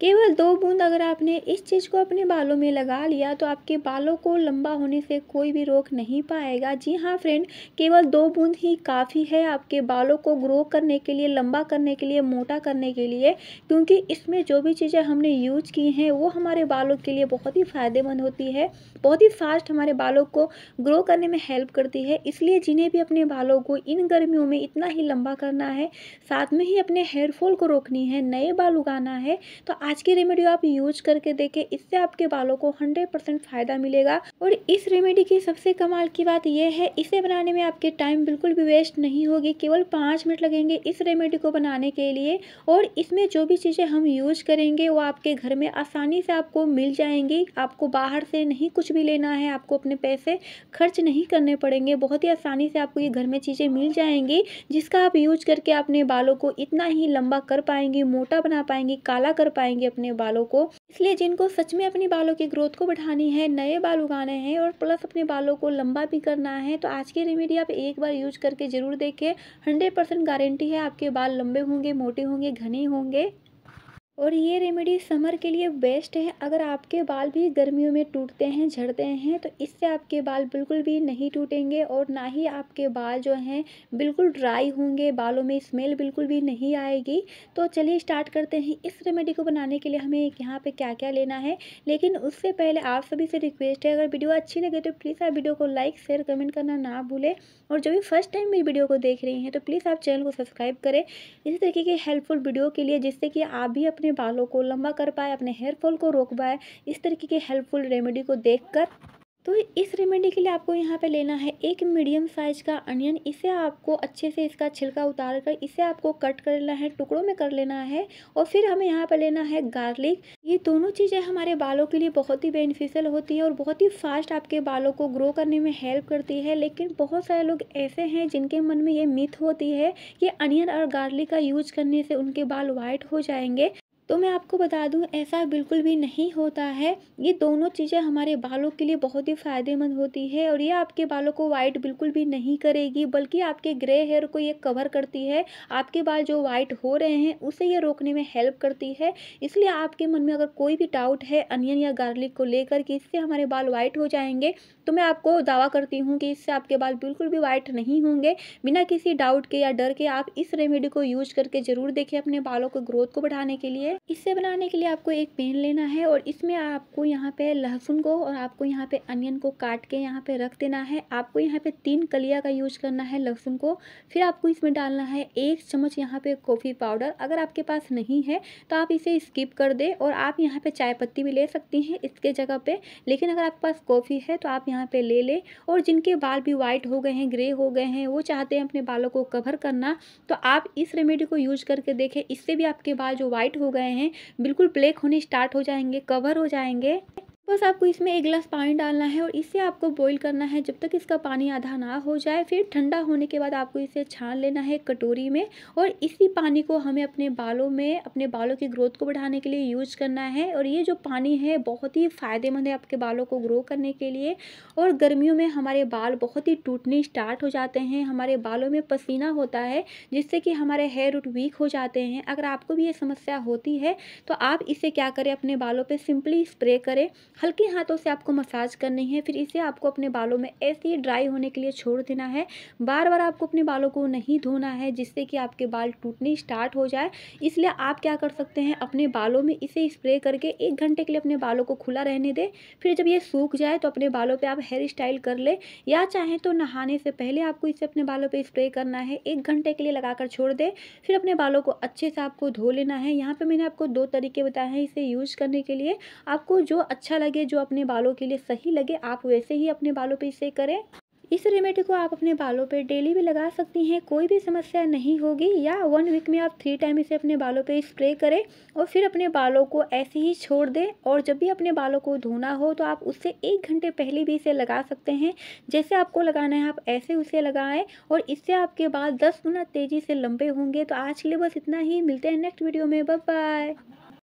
केवल दो बूंद अगर आपने इस चीज़ को अपने बालों में लगा लिया तो आपके बालों को लंबा होने से कोई भी रोक नहीं पाएगा जी हाँ फ्रेंड केवल दो बूंद ही काफ़ी है आपके बालों को ग्रो करने के लिए लंबा करने के लिए मोटा करने के लिए क्योंकि इसमें जो भी चीज़ें हमने यूज की हैं वो हमारे बालों के लिए बहुत ही फ़ायदेमंद होती है बहुत ही फास्ट हमारे बालों को ग्रो करने में हेल्प करती है इसलिए जिन्हें भी अपने बालों को इन गर्मियों में इतना ही लंबा करना है साथ में ही अपने हेयरफॉल को रोकनी है नए बाल उगाना है तो आज की रेमेडी आप यूज करके देखें इससे आपके बालों को 100% फायदा मिलेगा और इस रेमेडी की सबसे कमाल की बात यह है इसे बनाने में आपके टाइम बिल्कुल भी वेस्ट नहीं होगी केवल पाँच मिनट लगेंगे इस रेमेडी को बनाने के लिए और इसमें जो भी चीज़ें हम यूज करेंगे वो आपके घर में आसानी से आपको मिल जाएंगी आपको बाहर से नहीं कुछ भी लेना है आपको अपने पैसे खर्च नहीं करने पड़ेंगे बहुत ही आसानी से आपको ये घर में चीज़ें मिल जाएंगी जिसका आप यूज करके अपने बालों को इतना ही लंबा कर पाएंगे मोटा बना पाएंगे काला कर पाएंगे बढ़ाएंगे अपने बालों को इसलिए जिनको सच में अपने बालों की ग्रोथ को बढ़ानी है नए बाल उगाने हैं और प्लस अपने बालों को लंबा भी करना है तो आज की रेमेडी आप एक बार यूज करके ज़रूर देखें हंड्रेड परसेंट गारंटी है आपके बाल लंबे होंगे मोटे होंगे घने होंगे और ये रेमेडी समर के लिए बेस्ट है अगर आपके बाल भी गर्मियों में टूटते हैं झड़ते हैं तो इससे आपके बाल बिल्कुल भी नहीं टूटेंगे और ना ही आपके बाल जो हैं बिल्कुल ड्राई होंगे बालों में स्मेल बिल्कुल भी नहीं आएगी तो चलिए स्टार्ट करते हैं इस रेमेडी को बनाने के लिए हमें यहाँ पर क्या क्या लेना है लेकिन उससे पहले आप सभी से रिक्वेस्ट है अगर वीडियो अच्छी लगे तो प्लीज़ आप वीडियो को लाइक शेयर कमेंट करना ना भूलें और जो भी फर्स्ट टाइम मेरी वीडियो को देख रही हैं तो प्लीज़ आप चैनल को सब्सक्राइब करें इसी तरीके की हेल्पफुल वीडियो के लिए जिससे कि आप भी अपने अपने बालों को लंबा कर पाए अपने हेयर फॉल को रोक पाए इस तरीके के हेल्पफुल रेमेडी को देखकर तो इस रेमेडी के लिए आपको यहाँ पे लेना है एक मीडियम साइज का अनियन इसे आपको अच्छे से इसका छिलका उतार कर इसे आपको कट कर लेना है टुकड़ों में कर लेना है और फिर हमें यहाँ पे लेना है गार्लिक ये दोनों चीज़ें हमारे बालों के लिए बहुत ही बेनिफिशियल होती है और बहुत ही फास्ट आपके बालों को ग्रो करने में हेल्प करती है लेकिन बहुत सारे लोग ऐसे हैं जिनके मन में ये मिथ होती है कि अनियन और गार्लिक का यूज करने से उनके बाल वाइट हो जाएंगे तो मैं आपको बता दूं ऐसा बिल्कुल भी नहीं होता है ये दोनों चीज़ें हमारे बालों के लिए बहुत ही फ़ायदेमंद होती है और ये आपके बालों को वाइट बिल्कुल भी नहीं करेगी बल्कि आपके ग्रे हेयर को ये कवर करती है आपके बाल जो वाइट हो रहे हैं उसे ये रोकने में हेल्प करती है इसलिए आपके मन में अगर कोई भी डाउट है अनियन या गार्लिक को लेकर कि इससे हमारे बाल वाइट हो जाएंगे तो मैं आपको दावा करती हूँ कि इससे आपके बाल बिल्कुल भी वाइट नहीं होंगे बिना किसी डाउट के या डर के आप इस रेमेडी को यूज करके ज़रूर देखें अपने बालों को ग्रोथ को बढ़ाने के लिए इसे इससे बनाने के लिए आपको एक पेन लेना है और इसमें आपको यहाँ पे लहसुन को और आपको यहाँ पे अनियन को काट के यहाँ पे रख देना है आपको यहाँ पे तीन कलिया का यूज करना है लहसुन को फिर आपको इसमें डालना है एक चम्मच यहाँ पे कॉफ़ी पाउडर अगर आपके पास नहीं है तो आप इसे स्किप कर दें और आप यहाँ पे चाय पत्ती भी ले सकती हैं इसके जगह पे लेकिन अगर आपके पास कॉफ़ी है तो आप यहाँ पे ले लें और जिनके बाल भी वाइट हो गए हैं ग्रे हो गए हैं वो चाहते हैं अपने बालों को कवर करना तो आप इस रेमेडी को यूज करके देखें इससे भी आपके बाल जो वाइट हो गए गए हैं बिल्कुल ब्लैक होने स्टार्ट हो जाएंगे कवर हो जाएंगे बस आपको इसमें एक गिलास पानी डालना है और इसे आपको बॉईल करना है जब तक इसका पानी आधा ना हो जाए फिर ठंडा होने के बाद आपको इसे छान लेना है कटोरी में और इसी पानी को हमें अपने बालों में अपने बालों की ग्रोथ को बढ़ाने के लिए यूज करना है और ये जो पानी है बहुत ही फ़ायदेमंद है आपके बालों को ग्रो करने के लिए और गर्मियों में हमारे बाल बहुत ही टूटने स्टार्ट हो जाते हैं हमारे बालों में पसीना होता है जिससे कि हमारे हेयर रूट वीक हो जाते हैं अगर आपको भी ये समस्या होती है तो आप इसे क्या करें अपने बालों पर सिंपली स्प्रे करें हल्के हाथों से आपको मसाज करनी है फिर इसे आपको अपने बालों में ऐसे ही ड्राई होने के लिए छोड़ देना है बार बार आपको अपने बालों को नहीं धोना है जिससे कि आपके बाल टूटने स्टार्ट हो जाए इसलिए आप क्या कर सकते हैं अपने बालों में इसे स्प्रे करके एक घंटे के लिए अपने बालों को खुला रहने दें फिर जब ये सूख जाए तो अपने बालों पर आप हेयर स्टाइल कर लें या चाहें तो नहाने से पहले आपको इसे अपने बालों पर स्प्रे करना है एक घंटे के लिए लगाकर छोड़ दें फिर अपने बालों को अच्छे से आपको धो लेना है यहाँ पर मैंने आपको दो तरीके बताए हैं इसे यूज करने के लिए आपको जो अच्छा लगे जो अपने बालों के लिए सही लगे आप वैसे ही अपने बालों पर इसे करें इस रेमेडी को आप अपने बालों पर डेली भी लगा सकती हैं कोई भी समस्या नहीं होगी या वन वीक में आप थ्री टाइम इसे अपने बालों पर स्प्रे करें और फिर अपने बालों को ऐसे ही छोड़ दें और जब भी अपने बालों को धोना हो तो आप उससे एक घंटे पहले भी इसे लगा सकते हैं जैसे आपको लगाना है आप ऐसे उसे लगाएँ और इससे आपके बाल दस गुना तेज़ी से लंबे होंगे तो आज के लिए बस इतना ही मिलते हैं नेक्स्ट वीडियो में बाय